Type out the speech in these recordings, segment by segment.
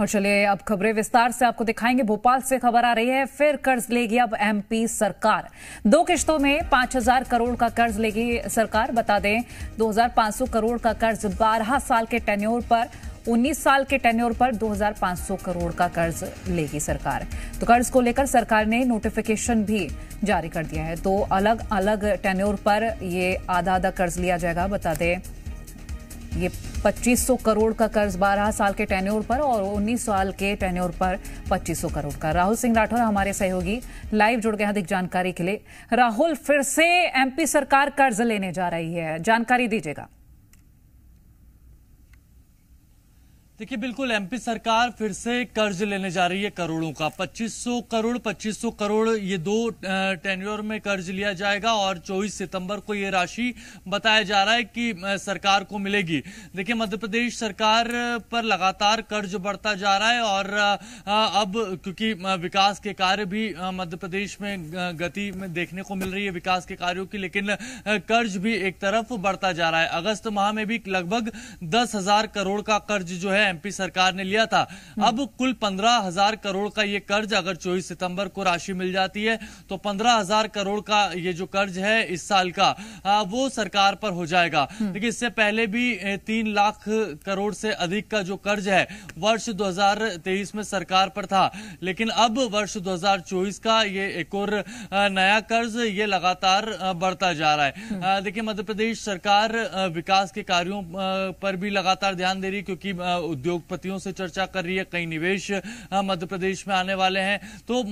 और चलिए अब खबरें विस्तार से आपको दिखाएंगे भोपाल से खबर आ रही है फिर कर्ज लेगी अब एमपी सरकार दो किश्तों में 5000 करोड़ का कर्ज लेगी सरकार बता दें 2500 करोड़ का कर्ज 12 साल के टेन्योर पर 19 साल के टेन्योर पर 2500 करोड़ का कर्ज लेगी सरकार तो कर्ज को लेकर सरकार ने नोटिफिकेशन भी जारी कर दिया है तो अलग अलग टेन्योर पर ये आधा आधा कर्ज लिया जाएगा बता दें ये 2500 करोड़ का कर्ज 12 साल के टेन्योर पर और 19 साल के टेन्योर पर 2500 करोड़ का राहुल सिंह राठौर हमारे सहयोगी लाइव जुड़ गए अधिक जानकारी के लिए राहुल फिर से एमपी सरकार कर्ज लेने जा रही है जानकारी दीजिएगा देखिए बिल्कुल एमपी सरकार फिर से कर्ज लेने जा रही है करोड़ों का 2500 करोड़ 2500 करोड़ ये दो टेन्योर में कर्ज लिया जाएगा और 24 सितंबर को ये राशि बताया जा रहा है कि सरकार को मिलेगी देखिए मध्य प्रदेश सरकार पर लगातार कर्ज बढ़ता जा रहा है और अब क्योंकि विकास के कार्य भी मध्य प्रदेश में गति में देखने को मिल रही है विकास के कार्यो की लेकिन कर्ज भी एक तरफ बढ़ता जा रहा है अगस्त माह में भी लगभग दस करोड़ का कर्ज जो है एमपी सरकार ने लिया था हम्म। अब कुल पंद्रह हजार करोड़ का ये कर्ज अगर चौबीस सितंबर को राशि मिल जाती है तो पंद्रह हजार करोड़ का ये जो कर्ज है इस साल का आ, वो सरकार पर हो जाएगा लेकिन हम्म। इससे पहले भी तीन लाख करोड़ से अधिक का जो कर्ज है वर्ष दो में सरकार पर था लेकिन अब वर्ष दो का ये एक और नया कर्ज ये लगातार बढ़ता जा रहा है हम्म। देखिए मध्य प्रदेश सरकार विकास के कार्यों पर भी लगातार ध्यान दे रही क्योंकि उद्योगपतियों से चर्चा कर रही है कई निवेश हाँ, मध्य प्रदेश में आने वाले हैं तो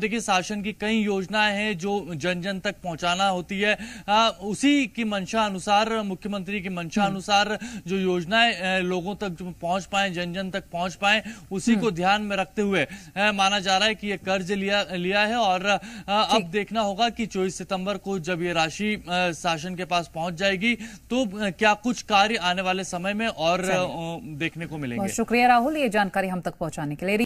देखिए शासन की कई योजनाएं हैं जो जन जन तक पहुंचाना होती है आ, उसी की मंशा अनुसार मुख्यमंत्री की मंशा हम्म। अनुसार जो योजनाएं लोगों तक पहुंच पाए जन जन तक पहुंच पाए उसी हम्म। को ध्यान में रखते हुए माना जा रहा है कि ये कर्ज लिया लिया है और अब देखना होगा कि चौबीस सितंबर को जब ये राशि शासन के पास पहुंच जाएगी तो क्या कुछ कार्य आने वाले समय में और देखने को मिले मिलेंगे शुक्रिया राहुल ये जानकारी हम तक पहुंचाने के लिए